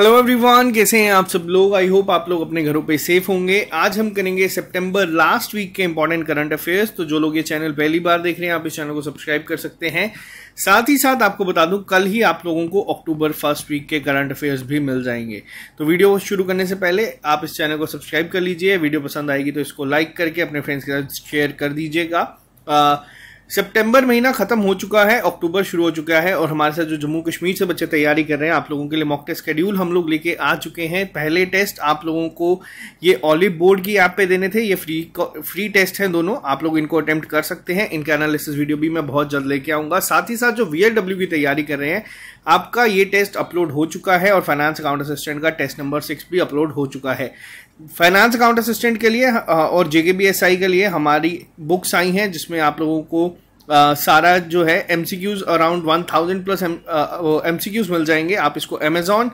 hello everyone कैसे हैं आप सब लोग आई होप आप लोग अपने घरों पे सेफ होंगे आज हम करेंगे सितंबर लास्ट वीक के इंपॉर्टेंट करंट अफेयर्स तो जो लोग ये चैनल पहली बार देख रहे हैं आप इस चैनल को सब्सक्राइब कर सकते हैं साथ ही साथ आपको बता दूं कल ही आप लोगों को अक्टूबर फर्स्ट वीक के करंट अफेयर्स भी मिल जाएंगे तो वीडियो शुरू करने से पहले आप इस चैनल को सब्सक्राइब कर लीजिए वीडियो पसंद आएगी तो इसको लाइक करके अपने फ्रेंड्स के साथ शेयर कर दीजिएगा सितंबर महीना खत्म हो चुका है अक्टूबर शुरू हो चुका है और हमारे साथ जो जम्मू कश्मीर से बच्चे तैयारी कर रहे हैं आप लोगों के लिए मॉक टेस्ट शेड्यूल हम लोग लेके आ चुके हैं पहले टेस्ट आप लोगों को ये ऑलिव बोर्ड की ऐप पे देने थे ये फ्री फ्री टेस्ट हैं दोनों आप लोग इनको अटेम्प्ट कर सकते हैं इनका एनालिसिस वीडियो भी मैं बहुत जल्द लेके आऊँगा साथ ही साथ जो वी की तैयारी कर रहे हैं आपका ये टेस्ट अपलोड हो चुका है और फाइनेंस अकाउंट असिस्टेंट का टेस्ट नंबर सिक्स भी अपलोड हो चुका है फाइनेंस अकाउंट असिस्टेंट के लिए और जेके के लिए हमारी बुक्स आई हैं जिसमें आप लोगों को सारा जो है M C Qs around one thousand plus M C Qs मिल जाएंगे आप इसको अमेजोन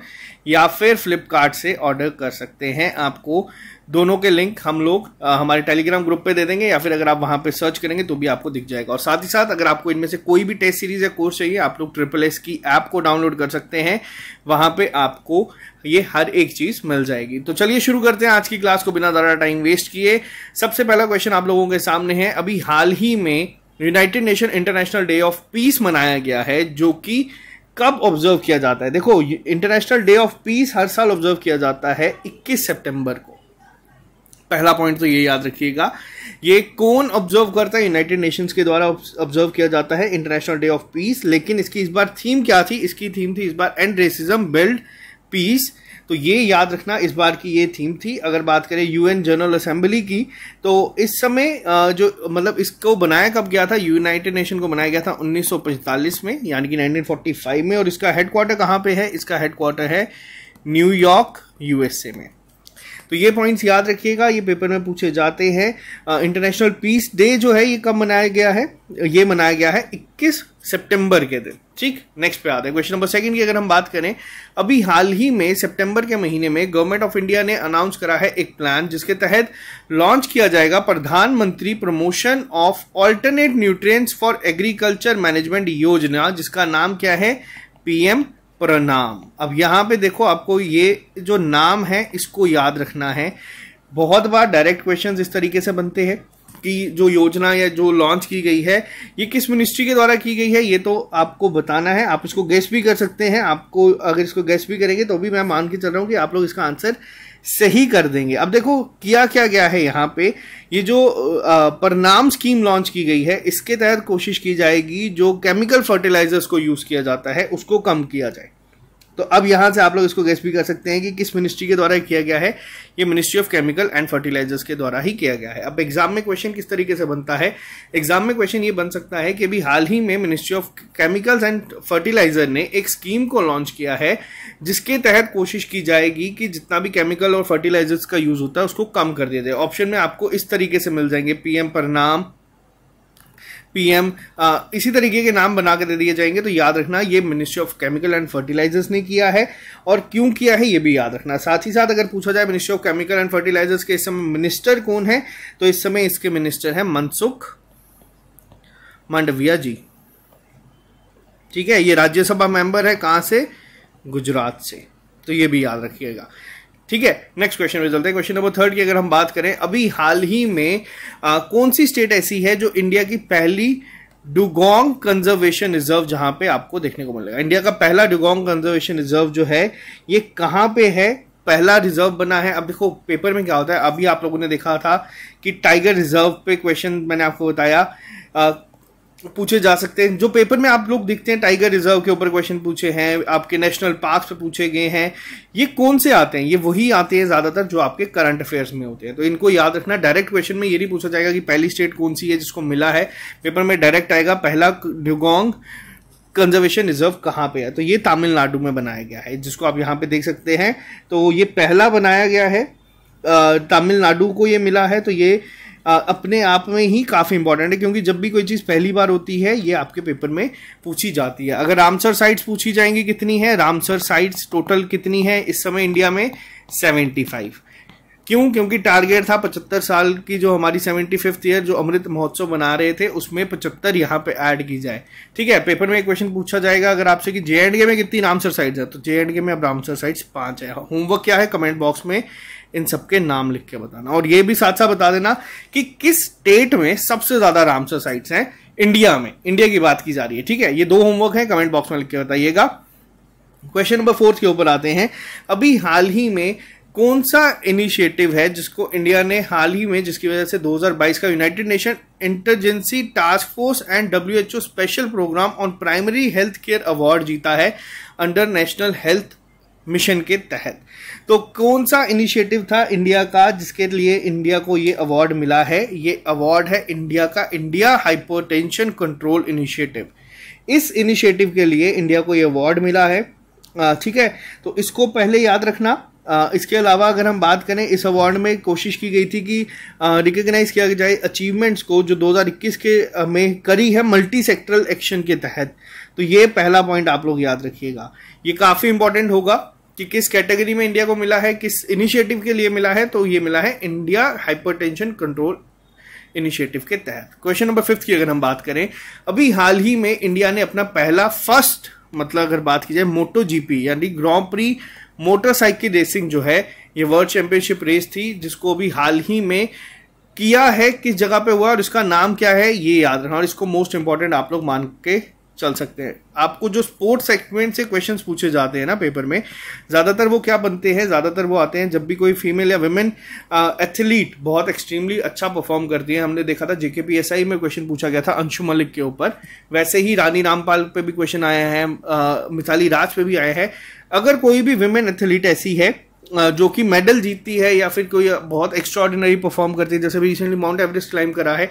या फिर फ्लिपकार्ट से ऑर्डर कर सकते हैं आपको दोनों के लिंक हम लोग हमारे टेलीग्राम ग्रुप पे दे देंगे या फिर अगर आप वहाँ पे सर्च करेंगे तो भी आपको दिख जाएगा और साथ ही साथ अगर आपको इनमें से कोई भी टेस्ट सीरीज या कोर्स चाहिए आप लोग ट्रिपल एस की ऐप को डाउनलोड कर सकते हैं वहाँ पे आपको ये हर एक चीज़ मिल जाएगी तो चलिए शुरू करते हैं आज की क्लास को बिना ज़्यादा टाइम वेस्ट किए सबसे पहला क्वेश्चन आप लोगों के सामने है अभी हाल ही में united nation international day of peace मनाया गया है जो कि कब ऑब्जर्व किया जाता है देखो इंटरनेशनल डे ऑफ पीस हर साल ऑब्जर्व किया जाता है 21 सितंबर को पहला पॉइंट तो ये याद रखिएगा ये कौन ऑब्जर्व करता है यूनाइटेड नेशंस के द्वारा ऑब्जर्व किया जाता है इंटरनेशनल डे ऑफ पीस लेकिन इसकी इस बार थीम क्या थी इसकी थीम थी इस बार एंड रेसिज्म बिल्ड पीस तो ये याद रखना इस बार की ये थीम थी अगर बात करें यूएन जनरल असेंबली की तो इस समय जो मतलब इसको बनाया कब गया था यूनाइटेड नेशन को बनाया गया था 1945 में यानी कि 1945 में और इसका हेडक्वार्टर कहाँ पे है इसका हेडक्वार्टर है न्यूयॉर्क यूएसए में तो ये पॉइंट्स याद रखिएगा ये पेपर में पूछे जाते हैं इंटरनेशनल पीस डे जो है ये कब मनाया गया है ये मनाया गया है 21 सितंबर के दिन ठीक नेक्स्ट पे आते हैं क्वेश्चन नंबर सेकंड की अगर हम बात करें अभी हाल ही में सितंबर के महीने में गवर्नमेंट ऑफ इंडिया ने अनाउंस करा है एक प्लान जिसके तहत लॉन्च किया जाएगा प्रधानमंत्री promotion of alternate nutrients for agriculture management योजना जिसका नाम क्या है पीएम प्रणाम अब यहाँ पे देखो आपको ये जो नाम है इसको याद रखना है बहुत बार डायरेक्ट क्वेश्चन इस तरीके से बनते हैं कि जो योजना या जो लॉन्च की गई है ये किस मिनिस्ट्री के द्वारा की गई है ये तो आपको बताना है आप इसको गैस भी कर सकते हैं आपको अगर इसको गैस भी करेंगे तो भी मैं मान के चल रहा हूँ कि आप लोग इसका आंसर सही कर देंगे अब देखो किया क्या गया है यहाँ पे ये जो परनाम स्कीम लॉन्च की गई है इसके तहत कोशिश की जाएगी जो केमिकल फर्टिलाइजर्स को यूज किया जाता है उसको कम किया जाए तो अब यहाँ से आप लोग इसको गेस भी कर सकते हैं कि किस मिनिस्ट्री के द्वारा किया गया है ये ministry of chemical and fertilizers के द्वारा ही किया गया है अब एग्जाम में क्वेश्चन किस तरीके से बनता है एग्जाम में क्वेश्चन ये बन सकता है कि अभी हाल ही में ministry of chemicals and fertilizer ने एक स्कीम को लॉन्च किया है जिसके तहत कोशिश की जाएगी कि जितना भी केमिकल और फर्टिलाइजर्स का यूज होता है उसको कम कर दिया जाए ऑप्शन में आपको इस तरीके से मिल जाएंगे पीएम परनाम पीएम uh, इसी तरीके के नाम बना के दे दिए जाएंगे तो याद रखना ये ministry of chemical and fertilizers ने किया है और क्यों किया है ये भी याद रखना साथ ही साथ अगर पूछा जाए ministry of chemical and fertilizers के इस समय मिनिस्टर कौन है तो इस समय इसके मिनिस्टर है मनसुख मांडविया जी ठीक है ये राज्यसभा मेंबर है कहाँ से गुजरात से तो ये भी याद रखिएगा ठीक है नेक्स्ट क्वेश्चन में चलते हैं क्वेश्चन नंबर थर्ड की अगर हम बात करें अभी हाल ही में आ, कौन सी स्टेट ऐसी है जो इंडिया की पहली डुगोंग कंजर्वेशन रिजर्व जहां पे आपको देखने को मिलेगा इंडिया का पहला डुगोंग कंजर्वेशन रिजर्व जो है ये कहाँ पे है पहला रिजर्व बना है अब देखो पेपर में क्या होता है अभी आप लोगों ने देखा था कि टाइगर रिजर्व पे क्वेश्चन मैंने आपको बताया पूछे जा सकते हैं जो पेपर में आप लोग देखते हैं टाइगर रिजर्व के ऊपर क्वेश्चन पूछे हैं आपके नेशनल पार्क पे पूछे गए हैं ये कौन से आते हैं ये वही आते हैं ज़्यादातर जो आपके करंट अफेयर्स में होते हैं तो इनको याद रखना डायरेक्ट क्वेश्चन में ये नहीं पूछा जाएगा कि पहली स्टेट कौन सी है जिसको मिला है पेपर में डायरेक्ट आएगा पहला ड्यूगोंग कंजर्वेशन रिजर्व कहाँ पे है तो ये तमिलनाडु में बनाया गया है जिसको आप यहाँ पे देख सकते हैं तो ये पहला बनाया गया है तमिलनाडु को ये मिला है तो ये अपने आप में ही काफ़ी इंपॉर्टेंट है क्योंकि जब भी कोई चीज़ पहली बार होती है ये आपके पेपर में पूछी जाती है अगर रामसर साइट्स पूछी जाएंगी कितनी है रामसर साइट्स टोटल कितनी है इस समय इंडिया में सेवेंटी फाइव क्यों क्योंकि टारगेट था पचहत्तर साल की जो हमारी सेवेंटी फिफ्थ ईयर जो अमृत महोत्सव बना रहे थे उसमें पचहत्तर यहाँ पे ऐड की जाए ठीक है पेपर में एक क्वेश्चन पूछा जाएगा अगर आपसे कि जे एंड के में कितनी रामसर साइड्स है तो जे एंड के में अब रामसर साइट्स पाँच है होमवर्क क्या है कमेंट बॉक्स में इन सबके नाम लिख के बताना और ये भी साथ साथ बता देना कि किस स्टेट में सबसे ज़्यादा रामसर साइट्स हैं इंडिया में इंडिया की बात की जा रही है ठीक है ये दो होमवर्क हैं कमेंट बॉक्स में लिख के बताइएगा क्वेश्चन नंबर फोर्थ के ऊपर आते हैं अभी हाल ही में कौन सा इनिशिएटिव है जिसको इंडिया ने हाल ही में जिसकी वजह से 2022 का united nation interagency task force and WHO special programme on primary health care award जीता है अंडर नेशनल हेल्थ मिशन के तहत तो कौन सा इनिशिएटिव था इंडिया का जिसके लिए इंडिया को ये अवार्ड मिला है ये अवार्ड है इंडिया का इंडिया हाइपोटेंशन कंट्रोल इनिशिएटिव इस इनिशिएटिव के लिए इंडिया को ये अवार्ड मिला है ठीक है तो इसको पहले याद रखना इसके अलावा अगर हम बात करें इस अवार्ड में कोशिश की गई थी कि रिकग्नाइज किया जाए अचीवमेंट्स को जो 2021 के में करी है मल्टी सेक्टरल एक्शन के तहत तो ये पहला पॉइंट आप लोग याद रखिएगा ये काफ़ी इंपॉर्टेंट होगा कि किस कैटेगरी में इंडिया को मिला है किस इनिशिएटिव के लिए मिला है तो ये मिला है इंडिया हाइपरटेंशन कंट्रोल इनिशिएटिव के तहत क्वेश्चन नंबर फिफ्थ की अगर हम बात करें अभी हाल ही में इंडिया ने अपना पहला फर्स्ट मतलब अगर बात की जाए मोटो जीपी यानी ग्रॉ प्री मोटरसाइकिल रेसिंग जो है ये वर्ल्ड चैंपियनशिप रेस थी जिसको अभी हाल ही में किया है किस जगह पे हुआ और इसका नाम क्या है ये याद रखना और इसको मोस्ट इंपॉर्टेंट आप लोग मान के चल सकते हैं आपको जो स्पोर्ट्स सेगमेंट से क्वेश्चंस पूछे जाते हैं ना पेपर में ज़्यादातर वो क्या बनते हैं ज़्यादातर वो आते हैं जब भी कोई फीमेल या वेमेन एथलीट बहुत एक्सट्रीमली अच्छा परफॉर्म करती है हमने देखा था जेके पी एस आई में क्वेश्चन पूछा गया था अंशु मलिक के ऊपर वैसे ही रानी रामपाल पे भी क्वेश्चन आया है मिसाली राज पे भी आया है अगर कोई भी विमेन एथलीट ऐसी है जो कि मेडल जीतती है या फिर कोई बहुत एक्स्ट्रॉर्डिनरी परफॉर्म करती है जैसे भी रिसेंटली माउंट एवरेस्ट क्लाइम करा है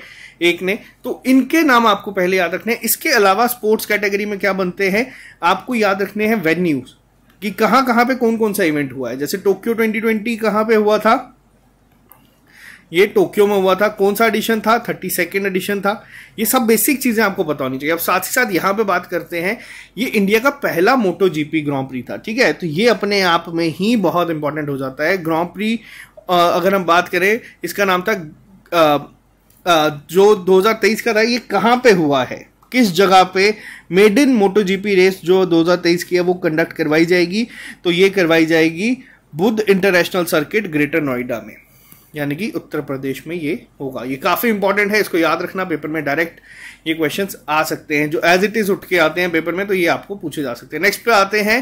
एक ने तो इनके नाम आपको पहले याद रखने हैं इसके अलावा स्पोर्ट्स कैटेगरी में क्या बनते हैं आपको याद रखने हैं वेन्यूज कि कहाँ कहाँ पे कौन कौन सा इवेंट हुआ है जैसे टोक्यो 2020 कहाँ पर हुआ था ये टोक्यो में हुआ था कौन सा एडिशन था थर्टी सेकेंड एडिशन था ये सब बेसिक चीज़ें आपको बतानी चाहिए अब साथ ही साथ यहाँ पे बात करते हैं ये इंडिया का पहला मोटो जीपी ग्रां प्री था ठीक है तो ये अपने आप में ही बहुत इंपॉर्टेंट हो जाता है ग्रां प्री अगर हम बात करें इसका नाम था जो दो जो 2023 का था ये कहाँ पे हुआ है किस जगह पे made in Moto GP race जो 2023 की है वो कंडक्ट करवाई जाएगी तो ये करवाई जाएगी Buddh international circuit Greater Noida में यानी कि उत्तर प्रदेश में ये होगा ये काफ़ी इंपॉर्टेंट है इसको याद रखना पेपर में डायरेक्ट ये क्वेश्चंस आ सकते हैं जो एज इट इज़ उठ के आते हैं पेपर में तो ये आपको पूछे जा सकते हैं नेक्स्ट पे आते हैं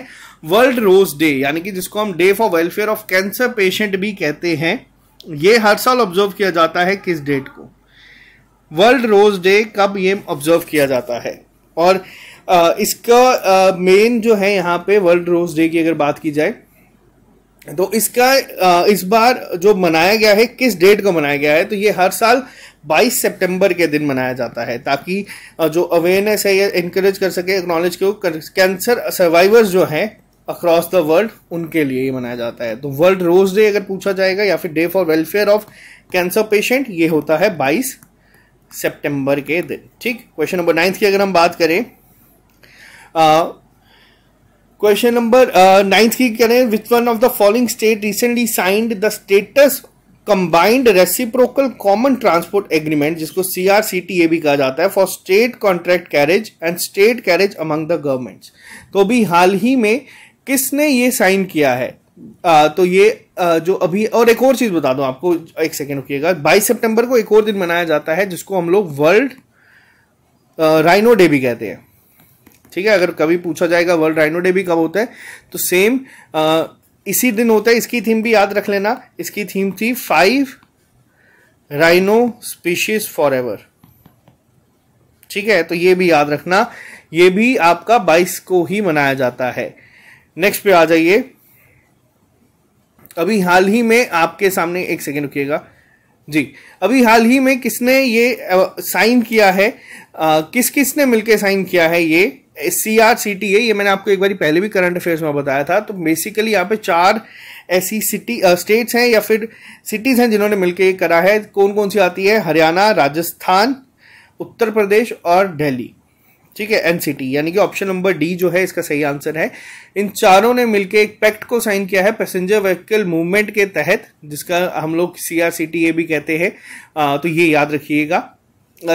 वर्ल्ड रोज डे यानी कि जिसको हम day for welfare of cancer patient भी कहते हैं ये हर साल ऑब्जर्व किया जाता है किस डेट को वर्ल्ड रोज डे कब ये ऑब्जर्व किया जाता है और इसका मेन जो है यहाँ पे वर्ल्ड रोज डे की अगर बात की जाए तो इसका इस बार जो मनाया गया है किस डेट को मनाया गया है तो ये हर साल 22 सितंबर के दिन मनाया जाता है ताकि जो अवेयरनेस है ये इनक्रेज कर सके एक्नॉलेज के कैंसर सर्वाइवर्स जो हैं अक्रॉस द वर्ल्ड उनके लिए ही मनाया जाता है तो वर्ल्ड रोज डे अगर पूछा जाएगा या फिर day for welfare of cancer patient ये होता है 22 सितंबर के दिन ठीक क्वेश्चन नंबर नाइन्थ की अगर हम बात करें क्वेश्चन नंबर नाइन्थ की हैं which one of the following state recently signed the states combined reciprocal common transport agreement जिसको C R C T A भी कहा जाता है for state contract carriage and state carriage among the governments तो अभी हाल ही में किसने ये साइन किया है आ, तो ये आ, जो अभी और एक और चीज़ बता दूं आपको एक सेकेंड रुकिएगा बाईस सितंबर को एक और दिन मनाया जाता है जिसको हम लोग वर्ल्ड राइनो डे भी कहते हैं ठीक है अगर कभी पूछा जाएगा वर्ल्ड राइनो डे भी कब होता है तो सेम आ, इसी दिन होता है इसकी थीम भी याद रख लेना इसकी थीम थी five rhino species forever ठीक है तो ये भी याद रखना ये भी आपका बाइस को ही मनाया जाता है नेक्स्ट पे आ जाइए अभी हाल ही में आपके सामने एक सेकेंड रुकिएगा जी अभी हाल ही में किसने ये साइन किया है आ, किस किस ने मिलकर साइन किया है ये सी आर सी टी है ये मैंने आपको एक बार पहले भी करंट अफेयर्स में बताया था तो बेसिकली यहाँ पे चार ऐसी सिटी स्टेट्स हैं या फिर सिटीज़ हैं जिन्होंने मिलकर ये करा है कौन कौन सी आती है हरियाणा राजस्थान उत्तर प्रदेश और दिल्ली ठीक है एनसीटी यानी कि ऑप्शन नंबर डी जो है इसका सही आंसर है इन चारों ने मिलकर एक पैक्ट को साइन किया है पैसेंजर व्हीकल मूवमेंट के तहत जिसका हम लोग सी आर सी टी ए भी कहते हैं तो ये याद रखिएगा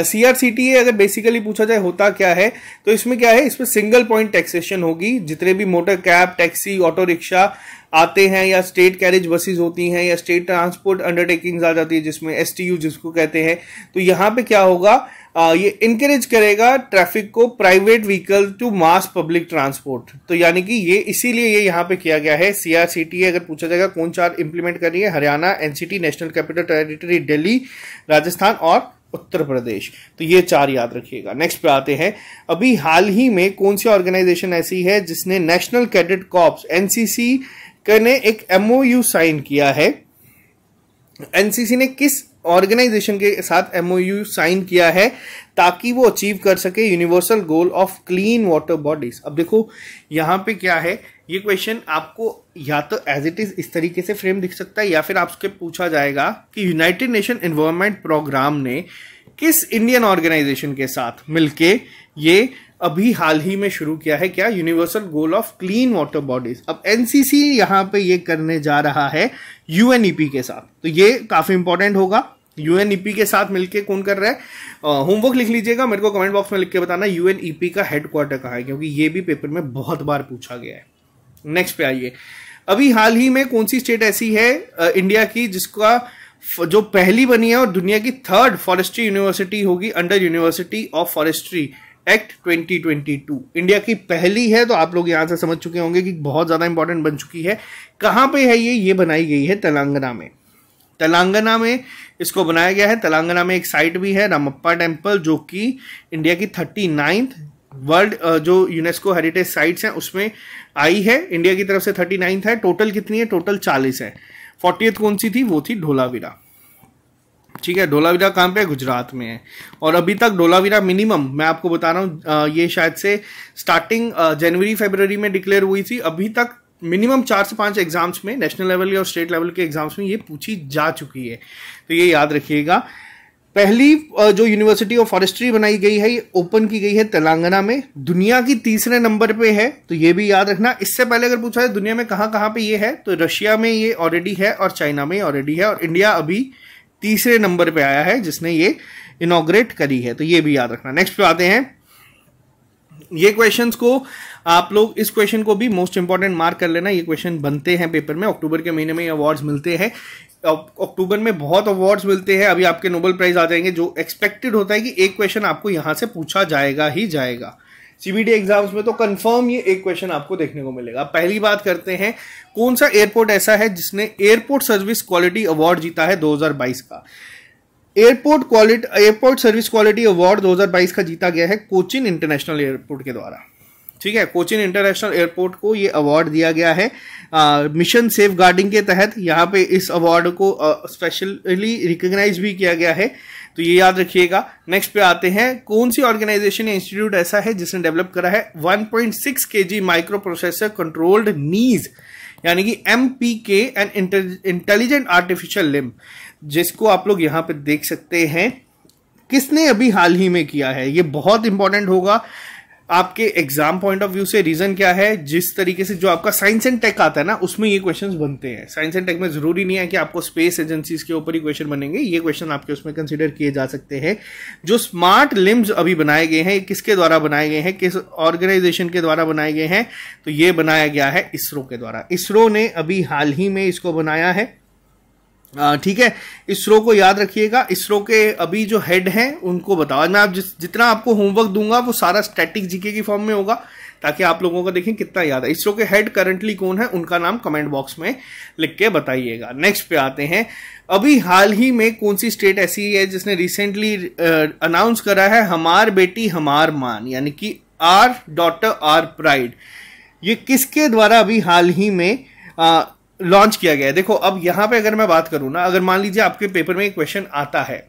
सी आर सी टी अगर बेसिकली पूछा जाए होता क्या है तो इसमें क्या है इसमें सिंगल पॉइंट टैक्सेशन होगी जितने भी motor cab taxi auto rickshaw आते हैं या स्टेट कैरेज बसेस होती हैं या स्टेट ट्रांसपोर्ट अंडरटेकिंग्स आ जाती है जिसमें एस टी यू जिसको कहते हैं तो यहाँ पे क्या होगा आ, ये इनकरेज करेगा ट्रैफिक को private vehicle to mass public transport तो यानी कि ये इसीलिए ये यहाँ पे किया गया है सी आर सी टी अगर पूछा जाएगा कौन चार इंप्लीमेंट कर रही है Haryana NCT national capital territory Delhi Rajasthan और उत्तर प्रदेश तो ये चार याद रखिएगा नेक्स्ट पे आते हैं अभी हाल ही में कौन सी ऑर्गेनाइजेशन ऐसी है जिसने नेशनल कैडेट कॉप्स एनसीसी ने एक एमओयू साइन किया है एनसीसी ने किस ऑर्गेनाइजेशन के साथ एमओयू साइन किया है ताकि वो अचीव कर सके universal goal of clean water bodies अब देखो यहां पे क्या है ये क्वेश्चन आपको या तो एज इट इज इस तरीके से फ्रेम दिख सकता है या फिर आपसे पूछा जाएगा कि यूनाइटेड नेशन एनवायरमेंट प्रोग्राम ने किस इंडियन ऑर्गेनाइजेशन के साथ मिलके ये अभी हाल ही में शुरू किया है क्या universal goal of clean water bodies अब एनसीसी यहाँ पे ये करने जा रहा है यूएनईपी e के साथ तो ये काफी इंपॉर्टेंट होगा यूएनईपी e के साथ मिलके कौन कर रहा है होमवर्क लिख लीजिएगा मेरे को कमेंट बॉक्स में लिख के बताना यूएनईपी e का हेडक्वार्टर कहाँ है क्योंकि ये भी पेपर में बहुत बार पूछा गया है नेक्स्ट पे आइए अभी हाल ही में कौन सी स्टेट ऐसी है इंडिया की जिसका जो पहली बनी है और दुनिया की थर्ड फॉरेस्ट्री यूनिवर्सिटी होगी under university of forestry act 2022 India की पहली है तो आप लोग यहां से समझ चुके होंगे कि बहुत ज़्यादा इंपॉर्टेंट बन चुकी है कहाँ पे है ये ये बनाई गई है तेलंगाना में तेलंगाना में इसको बनाया गया है तेलंगाना में एक साइट भी है रामप्पा टेम्पल जो कि इंडिया की थर्टी नाइन्थ वर्ल्ड जो यूनेस्को हेरिटेज साइट्स हैं उसमें आई है इंडिया की तरफ से थर्टी नाइन्थ है टोटल कितनी है टोटल चालीस है फोर्टी कौन सी थी वो थी ढोलावीरा ठीक है ढोलावीरा कहाँ पे गुजरात में है और अभी तक ढोलावीरा मिनिमम मैं आपको बता रहा हूँ ये शायद से स्टार्टिंग जनवरी फेबररी में डिक्लेयर हुई थी अभी तक मिनिमम चार से पांच एग्जाम्स में नेशनल लेवल और स्टेट लेवल के एग्जाम्स में ये पूछी जा चुकी है तो ये याद रखिएगा पहली जो यूनिवर्सिटी ऑफ फॉरेस्ट्री बनाई गई है ये ओपन की गई है तेलंगाना में दुनिया की तीसरे नंबर पे है तो ये भी याद रखना इससे पहले अगर पूछा है दुनिया में कहाँ कहाँ पे ये है तो रशिया में ये ऑलरेडी है और चाइना में ऑलरेडी है और इंडिया अभी तीसरे नंबर पे आया है जिसने ये इनोग्रेट करी है तो ये भी याद रखना नेक्स्ट पे आते हैं ये क्वेश्चंस को आप लोग इस क्वेश्चन को भी मोस्ट इंपॉर्टेंट मार्क कर लेना ये क्वेश्चन बनते हैं पेपर में अक्टूबर के महीने में अवार्ड्स मिलते हैं अक्टूबर में बहुत अवार्ड्स मिलते हैं अभी आपके नोबल प्राइज आ जाएंगे जो एक्सपेक्टेड होता है कि एक क्वेश्चन आपको यहाँ से पूछा जाएगा ही जाएगा सीबीडी एग्जाम्स में तो कंफर्म ये एक क्वेश्चन आपको देखने को मिलेगा पहली बात करते हैं कौन सा एयरपोर्ट ऐसा है जिसने एयरपोर्ट सर्विस क्वालिटी अवार्ड जीता है 2022 का airport quality airport service quality award 2022 का जीता गया है कोचिन इंटरनेशनल एयरपोर्ट के द्वारा ठीक है कोचिन इंटरनेशनल एयरपोर्ट को ये अवार्ड दिया गया है मिशन सेफ गार्डिंग के तहत यहाँ पे इस अवार्ड को स्पेशली रिकग्नाइज भी किया गया है तो ये याद रखिएगा नेक्स्ट पे आते हैं कौन सी ऑर्गेनाइजेशन या इंस्टीट्यूट ऐसा है जिसने डेवलप करा है 1.6 point KG microprocessor controlled knees यानी कि M P K and intelligent artificial limb जिसको आप लोग यहाँ पे देख सकते हैं किसने अभी हाल ही में किया है ये बहुत इंपॉर्टेंट होगा आपके एग्जाम पॉइंट ऑफ व्यू से रीजन क्या है जिस तरीके से जो आपका साइंस एंड टेक आता है ना उसमें ये क्वेश्चंस बनते हैं साइंस एंड टेक में जरूरी नहीं है कि आपको स्पेस एजेंसीज के ऊपर ही क्वेश्चन बनेंगे ये क्वेश्चन आपके उसमें कंसिडर किए जा सकते हैं जो स्मार्ट लिम्स अभी बनाए गए हैं किसके द्वारा बनाए गए हैं किस ऑर्गेनाइजेशन के द्वारा बनाए गए हैं तो ये बनाया गया है इसरो के द्वारा इसरो ने अभी हाल ही में इसको बनाया है ठीक है इसरो को याद रखिएगा इसरो के अभी जो हेड हैं उनको बताओ मैं आप जिस जितना आपको होमवर्क दूंगा वो सारा स्टैटिक जीके की फॉर्म में होगा ताकि आप लोगों का देखें कितना याद है इसरो के हेड करंटली कौन है उनका नाम कमेंट बॉक्स में लिख के बताइएगा नेक्स्ट पे आते हैं अभी हाल ही में कौन सी स्टेट ऐसी है जिसने रिसेंटली अनाउंस करा है हमार बेटी हमार मान यानी कि आर डॉटर आर प्राइड ये किसके द्वारा अभी हाल ही में लॉन्च किया गया है देखो अब यहाँ पे अगर मैं बात करूं ना अगर मान लीजिए आपके पेपर में एक क्वेश्चन आता है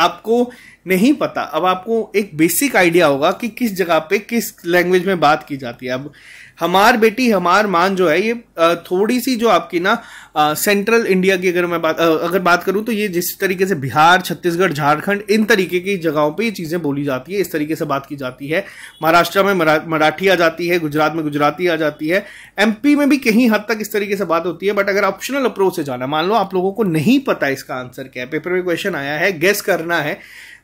आपको नहीं पता अब आपको एक बेसिक आइडिया होगा कि किस जगह पे किस लैंग्वेज में बात की जाती है अब हमार बेटी हमार मान जो है ये थोड़ी सी जो आपकी ना सेंट्रल इंडिया की अगर मैं बात अगर बात करूँ तो ये जिस तरीके से बिहार छत्तीसगढ़ झारखंड इन तरीके की जगहों पे ये चीज़ें बोली जाती है इस तरीके से बात की जाती है महाराष्ट्र में मराठी आ जाती है गुजरात में गुजराती आ जाती है एम में भी कहीं हद तक इस तरीके से बात होती है बट अगर ऑप्शनल अप्रोच से जाना मान लो आप लोगों को नहीं पता इसका आंसर क्या है पेपर में क्वेश्चन आया है गेस करना है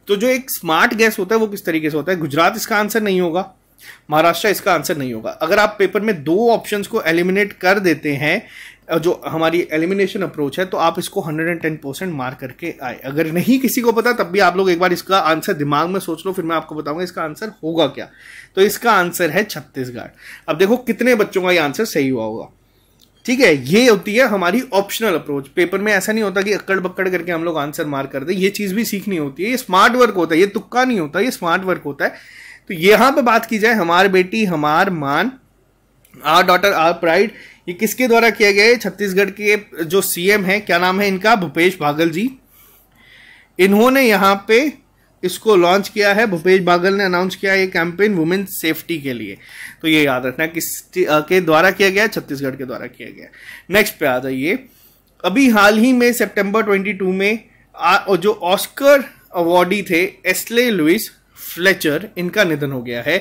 तो जो एक स्मार्ट गैस होता है वो किस तरीके से होता है गुजरात इसका आंसर नहीं होगा महाराष्ट्र इसका आंसर नहीं होगा अगर आप पेपर में दो ऑप्शंस को एलिमिनेट कर देते हैं जो हमारी एलिमिनेशन अप्रोच है तो आप इसको 110 परसेंट मार करके आए अगर नहीं किसी को पता तब भी आप लोग एक बार इसका आंसर दिमाग में सोच लो फिर मैं आपको बताऊंगा इसका आंसर होगा क्या तो इसका आंसर है छत्तीसगढ़ अब देखो कितने बच्चों का ये आंसर सही हुआ होगा ठीक है ये होती है हमारी ऑप्शनल अप्रोच पेपर में ऐसा नहीं होता कि अक्कड़ बक्कड़ करके हम लोग आंसर मार कर दे ये चीज़ भी सीखनी होती है ये स्मार्ट वर्क होता है ये तुक्का नहीं होता ये स्मार्ट वर्क होता है तो यहां पे बात की जाए हमार बेटी हमार मान आर डॉटर आर प्राइड ये किसके द्वारा किया गया है छत्तीसगढ़ के जो सीएम है क्या नाम है इनका भूपेश भागल जी इन्होंने यहां पे इसको लॉन्च किया है भूपेश बागल ने अनाउंस किया ये कैंपेन वुमेन सेफ्टी के लिए तो ये याद रखना किस uh, के द्वारा किया गया छत्तीसगढ़ के द्वारा किया गया नेक्स्ट पे आ जाइए अभी हाल ही में सितंबर 22 में आ, जो ऑस्कर अवार्डी थे एसले लुइस फ्लेचर इनका निधन हो गया है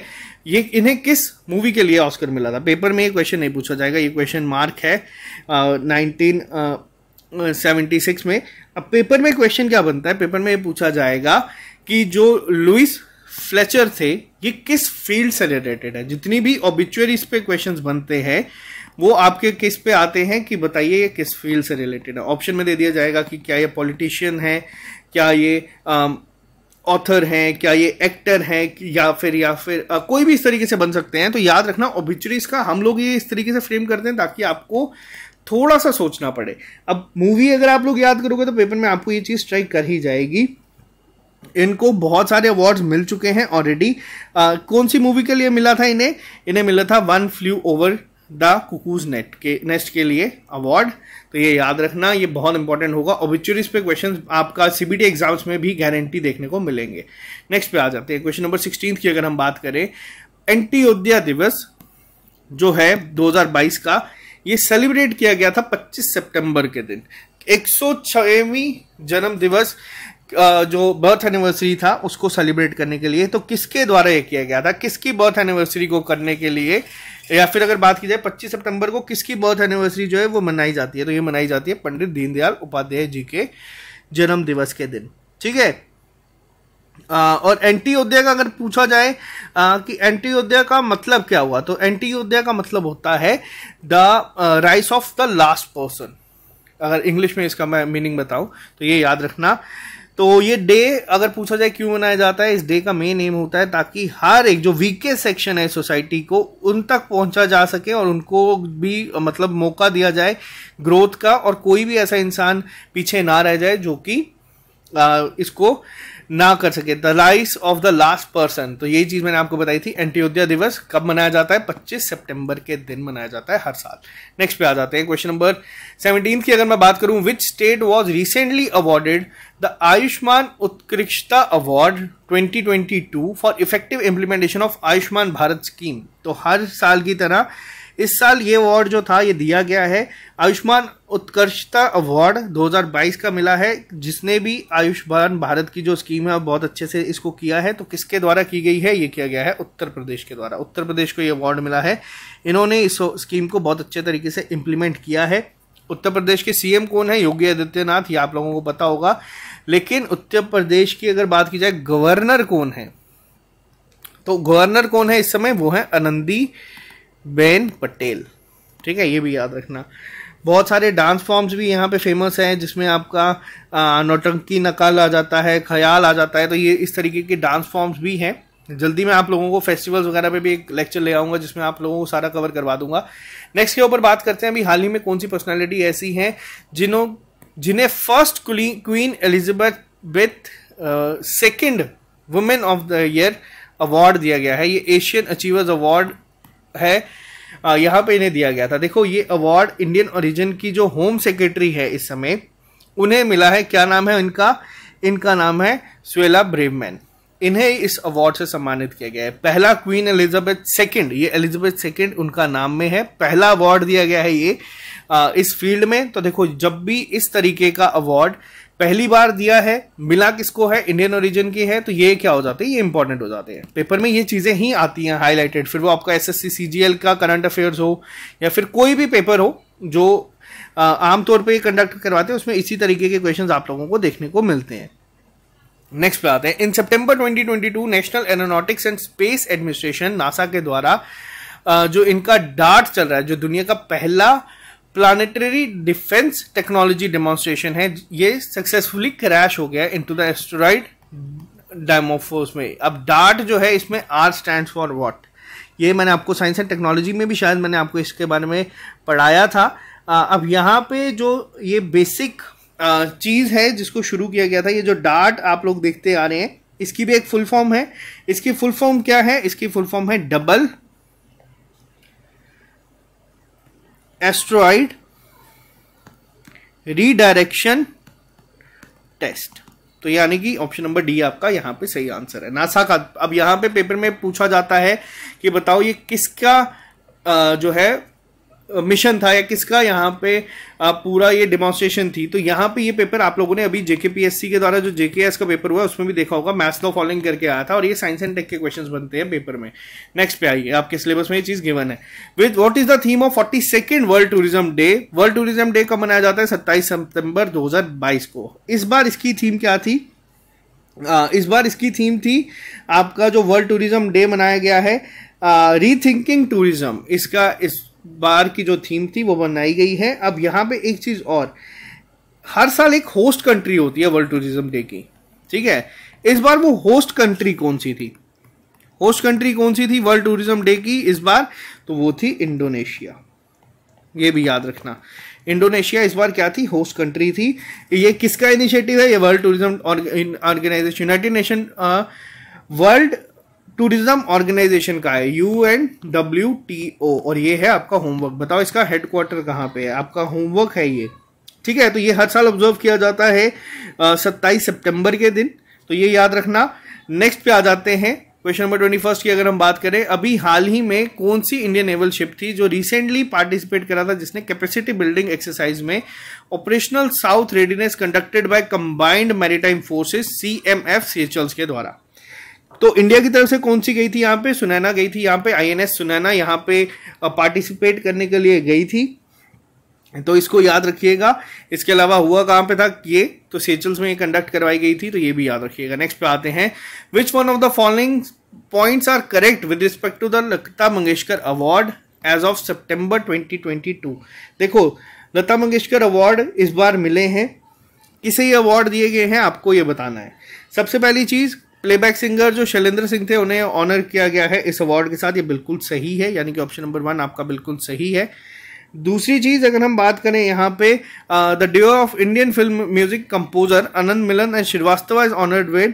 ये इन्हें किस मूवी के लिए ऑस्कर मिला था पेपर में ये क्वेश्चन नहीं पूछा जाएगा ये क्वेश्चन मार्क है नाइनटीन सेवेंटी सिक्स में अब पेपर में क्वेश्चन क्या बनता है पेपर में ये पूछा जाएगा कि जो लुइस फ्लेचर थे ये किस फील्ड से रिलेटेड है जितनी भी ऑबिचुअरीज पे क्वेश्चन बनते हैं वो आपके किस पे आते हैं कि बताइए ये किस फील्ड से रिलेटेड है ऑप्शन में दे दिया जाएगा कि क्या ये पॉलिटिशियन है क्या ये ऑथर हैं क्या ये एक्टर हैं या फिर या फिर आ, कोई भी इस तरीके से बन सकते हैं तो याद रखना ओबिचुरीज का हम लोग ये इस तरीके से फ्रेम करते हैं ताकि आपको थोड़ा सा सोचना पड़े अब मूवी अगर आप लोग याद करोगे तो पेपर में आपको ये चीज़ ट्राई कर ही जाएगी इनको बहुत सारे अवार्ड्स मिल चुके हैं ऑलरेडी कौन सी मूवी के लिए मिला था इन्हें इन्हें मिला था one flew over the cuckoo's नेट के नेस्ट के लिए अवार्ड तो ये याद रखना ये बहुत इंपॉर्टेंट होगा ओबिचुरीज पे क्वेश्चन आपका सीबीटी एग्जाम्स में भी गारंटी देखने को मिलेंगे नेक्स्ट पे आ जाते हैं क्वेश्चन नंबर सिक्सटीन की अगर हम बात करें एंटीयोद्या दिवस जो है 2022 का ये सेलिब्रेट किया गया था 25 सितंबर के दिन एक जन्म दिवस जो बर्थ एनिवर्सरी था उसको सेलिब्रेट करने के लिए तो किसके द्वारा ये किया गया था किसकी बर्थ एनिवर्सरी को करने के लिए या फिर अगर बात की जाए 25 सितंबर को किसकी बर्थ एनिवर्सरी जो है वो मनाई जाती है तो ये मनाई जाती है पंडित दीनदयाल उपाध्याय जी के जन्म दिवस के दिन ठीक है और एंटी योद्धा का अगर पूछा जाए आ, कि एंटी योद्धा का मतलब क्या हुआ तो एंटी योद्धा का मतलब होता है the rise of the last person अगर इंग्लिश में इसका मैं मीनिंग बताऊं तो ये याद रखना तो ये डे अगर पूछा जाए क्यों मनाया जाता है इस डे का मेन एम होता है ताकि हर एक जो वीकेस्ट सेक्शन है सोसाइटी को उन तक पहुंचा जा सके और उनको भी मतलब मौका दिया जाए ग्रोथ का और कोई भी ऐसा इंसान पीछे ना रह जाए जो कि इसको ना कर सके the life of the last person तो यही चीज़ मैंने आपको बताई थी एंट्योदया दिवस कब मनाया जाता है 25 सितंबर के दिन मनाया जाता है हर साल नेक्स्ट पे आ जाते हैं क्वेश्चन नंबर सेवनटीन की अगर मैं बात करूं which state was recently awarded the Ayushman उत्कृष्टता award 2022 for effective implementation of Ayushman Bharat scheme तो हर साल की तरह इस साल ये अवार्ड जो था ये दिया गया है आयुष्मान उत्कर्षता अवार्ड 2022 का मिला है जिसने भी आयुष्मान भारत की जो स्कीम है बहुत अच्छे से इसको किया है तो किसके द्वारा की गई है ये किया गया है उत्तर प्रदेश के द्वारा उत्तर प्रदेश को ये अवार्ड मिला है इन्होंने इस स्कीम को बहुत अच्छे तरीके से इम्प्लीमेंट किया है उत्तर प्रदेश के सीएम कौन है योगी आदित्यनाथ ये आप लोगों को पता होगा लेकिन उत्तर प्रदेश की अगर बात की जाए गवर्नर कौन है तो गवर्नर कौन है इस समय वो है आनंदी बेन पटेल ठीक है ये भी याद रखना बहुत सारे डांस फॉर्म्स भी यहाँ पे फेमस हैं जिसमें आपका नौटंकी नकाल आ जाता है ख्याल आ जाता है तो ये इस तरीके के डांस फॉर्म्स भी हैं जल्दी मैं आप लोगों को फेस्टिवल्स वगैरह पे भी एक लेक्चर ले आऊँगा जिसमें आप लोगों को सारा कवर करवा दूंगा नेक्स्ट के ऊपर बात करते हैं अभी हाल ही में कौन सी पर्सनैलिटी ऐसी हैं जिन्हों जिन्हें first Queen Elizabeth with second women of the year award दिया गया है ये एशियन अचीवर्स अवार्ड है यहाँ पे इन्हें दिया गया था देखो ये अवार्ड इंडियन ओरिजिन की जो होम सेक्रेटरी है इस समय उन्हें मिला है क्या नाम है इनका इनका नाम है स्वेला ब्रेवमैन इन्हें इस अवार्ड से सम्मानित किया गया है पहला क्वीन एलिजाबेथ सेकंड ये एलिजाबेथ सेकंड उनका नाम में है पहला अवार्ड दिया गया है ये इस फील्ड में तो देखो जब भी इस तरीके का अवार्ड पहली बार दिया है मिला किसको है इंडियन ओरिजिन की है तो ये क्या हो जाते हैं ये इंपॉर्टेंट हो जाते हैं पेपर में ये चीजें ही आती हैं हाईलाइटेड फिर वो आपका एसएससी सीजीएल का करंट अफेयर्स हो या फिर कोई भी पेपर हो जो आमतौर पर कंडक्ट करवाते हैं उसमें इसी तरीके के क्वेश्चन आप लोगों को देखने को मिलते हैं नेक्स्ट पे आते हैं in September 2022 National Aeronautics and Space Administration NASA के द्वारा जो इनका डार्ट चल रहा है जो दुनिया का पहला प्लानिटरी डिफेंस टेक्नोलॉजी डेमोन्स्ट्रेशन है ये सक्सेसफुली क्रैश हो गया इनटू द एस्ट्रॉइड डायमोफोस में अब डार्ट जो है इसमें आर स्टैंड फॉर वॉट ये मैंने आपको साइंस एंड टेक्नोलॉजी में भी शायद मैंने आपको इसके बारे में पढ़ाया था आ, अब यहाँ पे जो ये बेसिक चीज़ है जिसको शुरू किया गया था ये जो डार्ट आप लोग देखते आ रहे हैं इसकी भी एक फुल फॉर्म है इसकी फुल फॉर्म क्या है इसकी फुल फॉर्म है डबल एस्ट्रॉइड रीडायरेक्शन टेस्ट तो यानी कि ऑप्शन नंबर डी आपका यहां पे सही आंसर है नासा का अब यहां पे पेपर में पूछा जाता है कि बताओ ये किसका जो है मिशन था या किसका यहाँ पे पूरा ये डेमोन्स्ट्रेशन थी तो यहाँ पे ये पेपर आप लोगों ने अभी जेकेपीएससी के द्वारा जो जेकेएस का पेपर हुआ उसमें भी देखा होगा मैथ्स नो फॉलोइंग करके आया था और ये साइंस एंड टेक के क्वेश्चन बनते हैं पेपर में नेक्स्ट पे आइए आपके सिलेबस में ये चीज गिवन है with what is the theme of forty second world tourism day world tourism day कब मनाया जाता है सत्ताईस सितंबर दो को इस बार इसकी थीम क्या थी इस बार इसकी थीम थी आपका जो वर्ल्ड टूरिज्म डे मनाया गया है रीथिंकिंग टूरिज्म इसका इस बार की जो थीम थी वो बनाई गई है अब यहाँ पे एक चीज़ और हर साल एक होस्ट कंट्री होती है वर्ल्ड टूरिज्म डे की ठीक है इस बार वो होस्ट कंट्री कौन सी थी होस्ट कंट्री कौन सी थी वर्ल्ड टूरिज्म डे की इस बार तो वो थी इंडोनेशिया ये भी याद रखना इंडोनेशिया इस बार क्या थी होस्ट कंट्री थी ये किसका इनिशिएटिव है ये World Tourism Organization United Nation World Tourism Organization का है U N W T O और ये है आपका होमवर्क बताओ इसका हेडक्वार्टर कहाँ पे है आपका होमवर्क है ये ठीक है तो ये हर साल ऑब्जर्व किया जाता है सत्ताईस सितंबर के दिन तो ये याद रखना नेक्स्ट पे आ जाते हैं क्वेश्चन नंबर ट्वेंटी फर्स्ट की अगर हम बात करें अभी हाल ही में कौन सी इंडियन नेवल शिप थी जो रिसेंटली पार्टिसिपेट करा था जिसने कैपेसिटी बिल्डिंग एक्सरसाइज में operational south readiness conducted by combined maritime forces C M F के द्वारा तो इंडिया की तरफ से कौन सी गई थी यहाँ पे सुनैना गई थी यहाँ पे आईएनएस सुनैना यहाँ पे पार्टिसिपेट करने के लिए गई थी तो इसको याद रखिएगा इसके अलावा हुआ कहाँ पे था ये तो सेचल्स में ये कंडक्ट करवाई गई थी तो ये भी याद रखिएगा नेक्स्ट पे आते हैं which one of the following points are correct with respect to the Lata Mangeshkar award as of September 2022 देखो लता मंगेशकर अवार्ड इस बार मिले हैं किसे ये अवार्ड दिए गए हैं आपको ये बताना है सबसे पहली चीज़ प्लेबैक सिंगर जो शैलेंद्र सिंह थे उन्हें ऑनर किया गया है इस अवार्ड के साथ ये बिल्कुल सही है यानी कि ऑप्शन नंबर वन आपका बिल्कुल सही है दूसरी चीज़ अगर हम बात करें यहाँ पे the day of Indian film music composer Anant Milan and Shrivastava is honoured way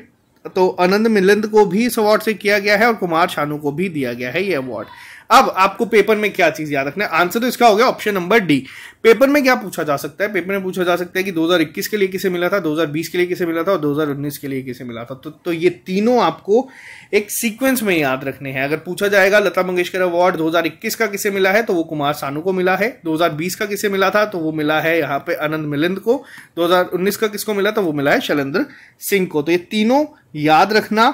तो अनंत मिलन को भी इस अवार्ड से किया गया है और कुमार शानू को भी दिया गया है ये अवार्ड अब आपको पेपर में क्या चीज याद रखना है आंसर तो इसका हो गया ऑप्शन नंबर डी पेपर में क्या पूछा जा सकता है पेपर में पूछा जा सकता है कि 2021 के लिए किसे मिला था 2020 के लिए किसे मिला था और 2019 के लिए किसे मिला था तो, तो ये तीनों आपको एक सीक्वेंस में याद रखने हैं अगर पूछा जाएगा लता मंगेशकर अवार्ड 2021 का किसे मिला है तो वो कुमार सानू को मिला है 2020 का किसे मिला था तो वो मिला है यहाँ पे आनंद मिलिंद को 2019 का किसको मिला था तो वो मिला है शैलेंद्र सिंह को तो ये तीनों याद रखना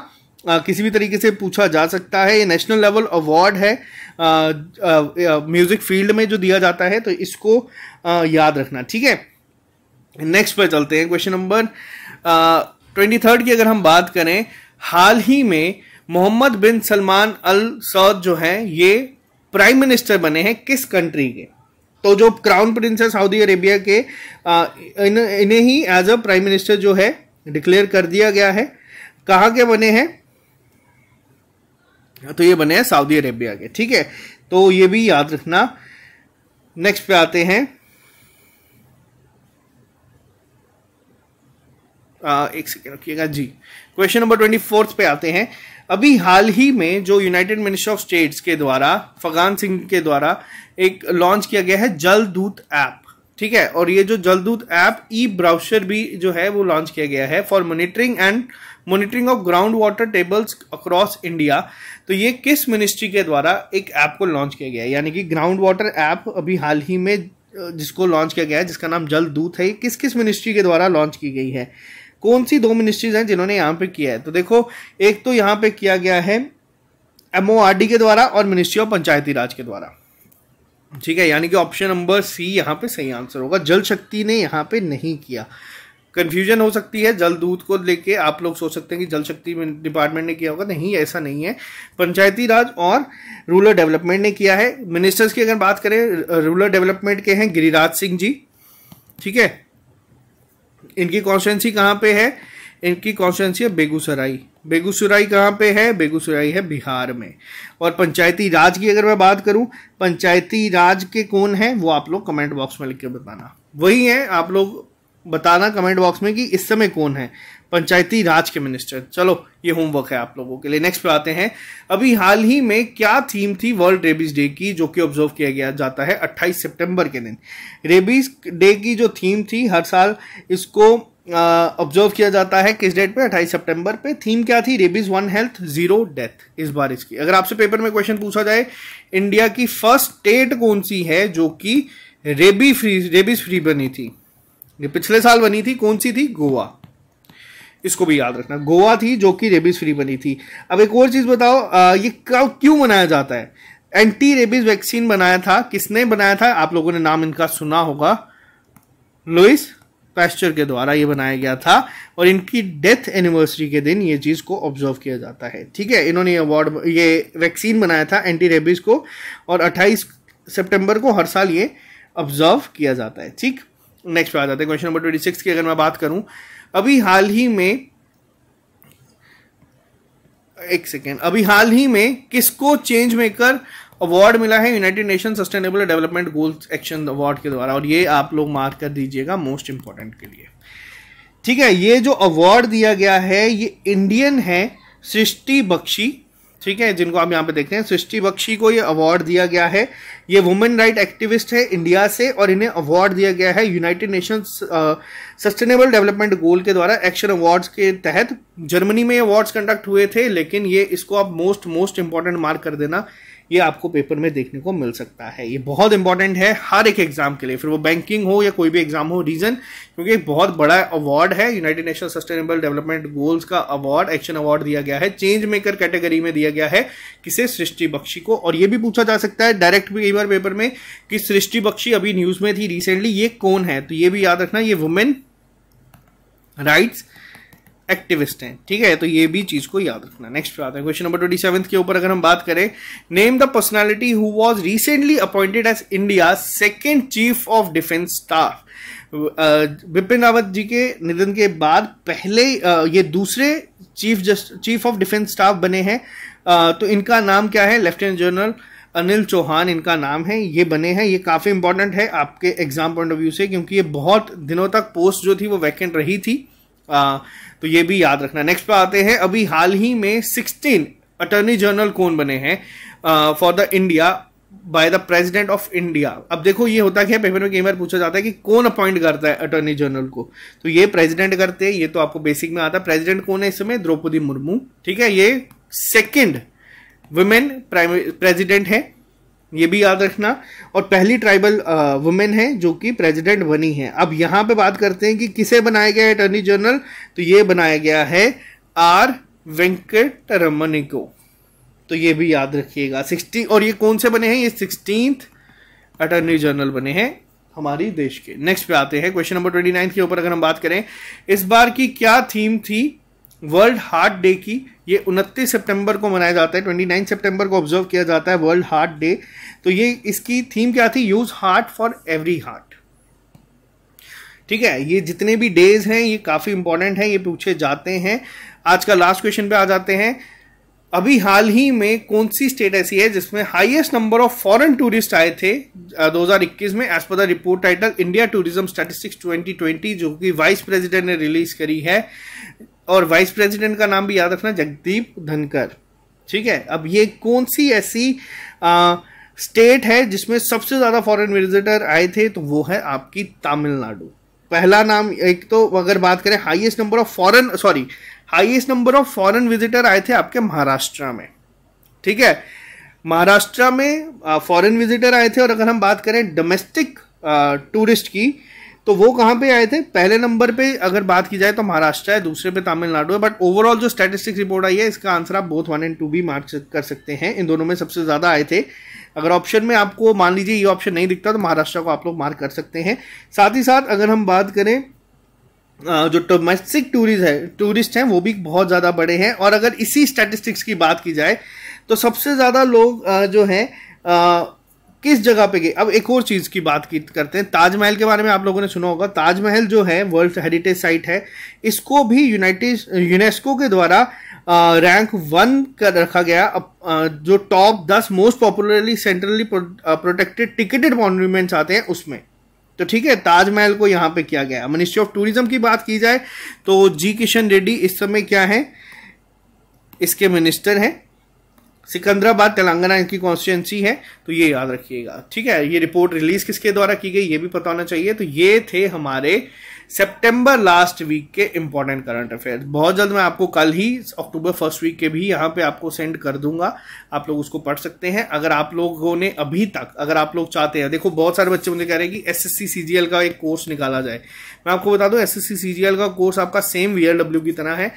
आ, किसी भी तरीके से पूछा जा सकता है ये नेशनल लेवल अवार्ड है म्यूज़िक फील्ड में जो दिया जाता है तो इसको आ, याद रखना ठीक है नेक्स्ट पर चलते हैं क्वेश्चन नंबर ट्वेंटी थर्ड की अगर हम बात करें हाल ही में मोहम्मद बिन सलमान अल सऊद जो हैं ये प्राइम मिनिस्टर बने हैं किस कंट्री के तो जो क्राउन प्रिंस है सऊदी अरेबिया के इन्हें ही एज अ प्राइम मिनिस्टर जो है डिक्लेयर कर दिया गया है कहाँ के बने हैं तो ये बने हैं सऊदी अरेबिया के ठीक है तो ये भी याद रखना नेक्स्ट पे आते हैं आ, एक सेकेंड रखिएगा जी क्वेश्चन नंबर ट्वेंटी फोर्थ पे आते हैं अभी हाल ही में जो यूनाइटेड मिनिस्ट्री ऑफ स्टेट्स के द्वारा फगान सिंह के द्वारा एक लॉन्च किया गया है जल दूत ऐप ठीक है और ये जो जलदूत ऐप ई ब्राउशर भी जो है वो लॉन्च किया गया है for monitoring and monitoring of ground water tables across India तो ये किस मिनिस्ट्री के द्वारा एक ऐप को लॉन्च किया गया है यानी कि ग्राउंड वाटर ऐप अभी हाल ही में जिसको लॉन्च किया गया है जिसका नाम जल दूत है ये किस किस मिनिस्ट्री के द्वारा लॉन्च की गई है कौन सी दो मिनिस्ट्रीज हैं जिन्होंने यहाँ पे किया है तो देखो एक तो यहाँ पे किया गया है एम के द्वारा और मिनिस्ट्री ऑफ पंचायती राज के द्वारा ठीक है यानी कि ऑप्शन नंबर सी यहाँ पे सही आंसर होगा जल शक्ति ने यहाँ पे नहीं किया कन्फ्यूजन हो सकती है जल दूध को लेके आप लोग सोच सकते हैं कि जल शक्ति डिपार्टमेंट ने किया होगा नहीं ऐसा नहीं है पंचायती राज और रूरल डेवलपमेंट ने किया है मिनिस्टर्स की अगर बात करें रूरल डेवलपमेंट के हैं गिरिराज सिंह जी ठीक है इनकी कॉन्स्टिटेंसी कहाँ पे है इनकी कॉन्स्टिटेंसी है बेगूसराय बेगूसराय कहाँ पे है बेगूसराय है बिहार में और पंचायती राज की अगर मैं बात करूँ पंचायती राज के कौन है वो आप लोग कमेंट बॉक्स में लिख के बताना वही है आप लोग बताना कमेंट बॉक्स में कि इस समय कौन है पंचायती राज के मिनिस्टर चलो ये होमवर्क है आप लोगों के लिए नेक्स्ट पे आते हैं अभी हाल ही में क्या थीम थी वर्ल्ड रेबीज डे की जो कि ऑब्जर्व किया गया जाता है 28 सितंबर के दिन रेबीज डे की जो थीम थी हर साल इसको ऑब्जर्व किया जाता है किस डेट पे 28 सितंबर पे थीम क्या थी rabies one health zero death इस बार इसकी अगर आपसे पेपर में क्वेश्चन पूछा जाए इंडिया की फर्स्ट स्टेट कौन सी है जो कि रेबी फ्री रेबीज फ्री बनी थी ये पिछले साल बनी थी कौन सी थी गोवा इसको भी याद रखना गोवा थी जो कि रेबीज फ्री बनी थी अब एक और चीज बताओ आ, ये क्यों मनाया जाता है एंटी रेबीज वैक्सीन बनाया था किसने बनाया था आप लोगों ने नाम इनका सुना होगा लुइस पैस्चर के द्वारा ये बनाया गया था और इनकी डेथ एनिवर्सरी के दिन ये चीज़ को ऑब्जर्व किया जाता है ठीक है इन्होंने अवार्ड ये वैक्सीन बनाया था एंटी रेबीज को और 28 सितंबर को हर साल ये ऑब्जर्व किया जाता है ठीक नेक्स्ट आ जाता है क्वेश्चन नंबर ट्वेंटी सिक्स की अगर मैं बात करूं अभी हाल ही में एक सेकेंड अभी हाल ही में किसको चेंज मेकर अवार्ड मिला है United Nation sustainable development goals action award के द्वारा और ये आप लोग मार्क कर दीजिएगा मोस्ट इंपॉर्टेंट के लिए ठीक है ये जो अवार्ड दिया गया है ये इंडियन है सृष्टि बख्शी ठीक है जिनको आप यहाँ पे देखते हैं सृष्टि बख्शी को ये अवार्ड दिया गया है ये वुमेन राइट एक्टिविस्ट है इंडिया से और इन्हें अवार्ड दिया गया है United Nation sustainable development goal के द्वारा एक्शन अवार्ड्स के तहत जर्मनी में अवार्ड्स कंडक्ट हुए थे लेकिन ये इसको आप मोस्ट मोस्ट इंपॉर्टेंट मार्क कर देना ये आपको पेपर में देखने को मिल सकता है ये बहुत इंपॉर्टेंट है हर एक एग्जाम के लिए फिर वो बैंकिंग हो या कोई भी एग्जाम हो रीजन क्योंकि एक बहुत बड़ा अवार्ड है United Nation sustainable development goals का अवार्ड एक्शन अवार्ड दिया गया है चेंज मेकर कैटेगरी में दिया गया है किसे सृष्टि बख्शी को और ये भी पूछा जा सकता है डायरेक्ट भी कई बार पेपर में कि सृष्टि बख्शी अभी न्यूज में थी रिसेंटली ये कौन है तो ये भी याद रखना ये वुमेन राइट्स एक्टिविस्ट हैं ठीक है तो ये भी चीज को याद रखना नेक्स्ट पे आते हैं क्वेश्चन नंबर ट्वेंटी सेवन के ऊपर अगर हम बात करें name the personality who was recently appointed as India second chief of defence staff Bipin Rawat ji के निधन के बाद पहले ये दूसरे chief just chief of defence staff बने हैं तो इनका नाम क्या है लेफ्टिनेंट जनरल अनिल चौहान इनका नाम है ये बने हैं ये काफ़ी इंपॉर्टेंट है आपके एग्जाम पॉइंट ऑफ व्यू से क्योंकि ये बहुत दिनों तक पोस्ट जो थी वो वैकेंट रही थी आ, तो ये भी याद रखना नेक्स्ट पे आते हैं अभी हाल ही में सिक्सटीन अटर्नी जनरल कौन बने हैं for the India by the president of India अब देखो ये होता क्या पेपर में कई बार पूछा जाता है कि कौन अपॉइंट करता है अटॉर्नी जनरल को तो ये प्रेसिडेंट करते हैं ये तो आपको बेसिक में आता है प्रेसिडेंट कौन है इस समय द्रौपदी मुर्मू ठीक है ये सेकेंड वुमेन प्राइम प्रेजिडेंट है ये भी याद रखना और पहली ट्राइबल वुमेन है जो कि प्रेसिडेंट बनी है अब यहां पे बात करते हैं कि किसे बनाया गया है अटर्नी जनरल तो ये बनाया गया है आर वेंकट रमनी को तो ये भी याद रखिएगा सिक्सटी और ये कौन से बने हैं ये सिक्सटीन अटर्नी जनरल बने हैं हमारी देश के नेक्स्ट पे आते हैं क्वेश्चन नंबर ट्वेंटी नाइन के ऊपर अगर हम बात करें इस बार की क्या थीम थी वर्ल्ड हार्ट डे की ये 29 सितंबर को मनाया जाता है 29 सितंबर को ऑब्जर्व किया जाता है वर्ल्ड हार्ट डे तो ये इसकी थीम क्या थी use heart for every heart ठीक है ये जितने भी डेज हैं ये काफ़ी इंपॉर्टेंट हैं ये पूछे जाते हैं आज का लास्ट क्वेश्चन पे आ जाते हैं अभी हाल ही में कौन सी स्टेट ऐसी है जिसमें highest number of foreign tourist आए थे 2021 में as per the report title India tourism statistics 2020 जो कि वाइस प्रेसिडेंट ने रिलीज करी है और वाइस प्रेसिडेंट का नाम भी याद रखना जगदीप धनकर ठीक है अब ये कौन सी ऐसी आ, स्टेट है जिसमें सबसे ज़्यादा फॉरेन विजिटर आए थे तो वो है आपकी तमिलनाडु पहला नाम एक तो अगर बात करें highest number of foreign sorry highest number of foreign visitor आए थे आपके महाराष्ट्र में ठीक है महाराष्ट्र में फॉरेन विजिटर आए थे और अगर हम बात करें डोमेस्टिक टूरिस्ट की तो वो कहाँ पे आए थे पहले नंबर पे अगर बात की जाए तो महाराष्ट्र है दूसरे पे तमिलनाडु है बट ओवरऑल जो स्टैटिस्टिक्स रिपोर्ट आई है इसका आंसर आप बोथ वन एंड टू भी मार्क कर सकते हैं इन दोनों में सबसे ज़्यादा आए थे अगर ऑप्शन में आपको मान लीजिए ये ऑप्शन नहीं दिखता तो महाराष्ट्र को आप लोग मार्क कर सकते हैं साथ ही साथ अगर हम बात करें जो डोमेस्टिक टूरिस्ट है टूरिस्ट हैं वो भी बहुत ज़्यादा बड़े हैं और अगर इसी स्टैटिस्टिक्स की बात की जाए तो सबसे ज़्यादा लोग जो हैं किस जगह पे गई अब एक और चीज़ की बात की करते हैं ताजमहल के बारे में आप लोगों ने सुना होगा ताजमहल जो है वर्ल्ड हेरिटेज साइट है इसको भी यूनाइटेड यूनेस्को के द्वारा रैंक वन कर रखा गया अब जो टॉप दस most popularly centrally protected ticketed monuments आते हैं उसमें तो ठीक है ताजमहल को यहाँ पे किया गया मिनिस्ट्री ऑफ टूरिज्म की बात की जाए तो जी किशन रेड्डी इस समय क्या है इसके मिनिस्टर हैं सिकंदराबाद तेलंगाना इनकी कॉन्स्टिट्यूंसी है तो ये याद रखिएगा ठीक है ये रिपोर्ट रिलीज किसके द्वारा की गई ये भी पता होना चाहिए तो ये थे हमारे सितंबर लास्ट वीक के इंपॉर्टेंट करंट अफेयर्स बहुत जल्द मैं आपको कल ही अक्टूबर फर्स्ट वीक के भी यहाँ पे आपको सेंड कर दूंगा आप लोग उसको पढ़ सकते हैं अगर आप लोगों ने अभी तक अगर आप लोग चाहते हैं देखो बहुत सारे बच्चे मुझे कह रहे हैं कि एस एस सी का एक कोर्स निकाला जाए मैं आपको बता दूँ एस एस सी का कोर्स आपका सेम वी की तरह है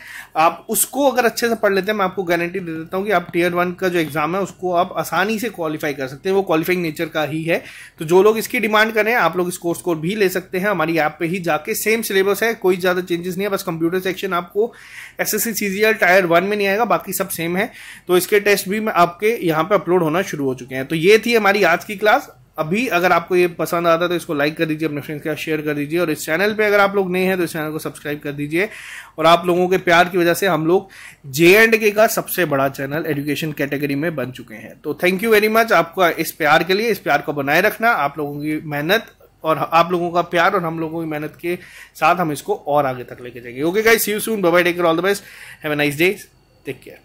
आप उसको अगर अच्छे से पढ़ लेते हैं मैं आपको गारंटी दे देता हूँ कि आप टीयर वन का जो एग्जाम है उसको आप आसानी से क्वालिफाई कर सकते हैं वो क्वालिफाइंग नेचर का ही है तो जो लोग इसकी डिमांड करें आप लोग इस कोर्स को भी ले सकते हैं हमारी ऐप पर ही जाके सेम सिलेबस है कोई ज़्यादा चेंजेस नहीं है बस कंप्यूटर सेक्शन आपको S S C tier one में नहीं आएगा बाकी सब सेम है तो इसके टेस्ट भी आपके यहाँ पर अपलोड होना शुरू हो चुके हैं तो ये थी हमारी आज की क्लास अभी अगर आपको ये पसंद आता है तो इसको लाइक कर दीजिए अपने फ्रेंड्स के साथ शेयर कर दीजिए और इस चैनल पे अगर आप लोग नए हैं तो इस चैनल को सब्सक्राइब कर दीजिए और आप लोगों के प्यार की वजह से हम लोग जे एंड के का सबसे बड़ा चैनल एजुकेशन कैटेगरी में बन चुके हैं तो थैंक यू वेरी मच आपका इस प्यार के लिए इस प्यार को बनाए रखना आप लोगों की मेहनत और आप लोगों का प्यार और हम लोगों की मेहनत के साथ हम इसको और आगे तक लेके जाएंगे okay guys see you soon bye take all the best have a nice day take care